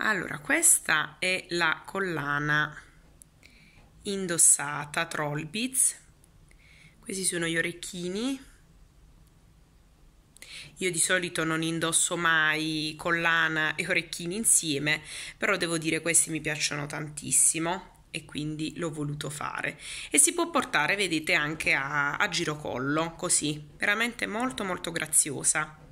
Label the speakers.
Speaker 1: Allora, questa è la collana indossata Troll Questi sono gli orecchini. Io di solito non indosso mai collana e orecchini insieme, però devo dire questi mi piacciono tantissimo e quindi l'ho voluto fare e si può portare vedete anche a, a girocollo così veramente molto molto graziosa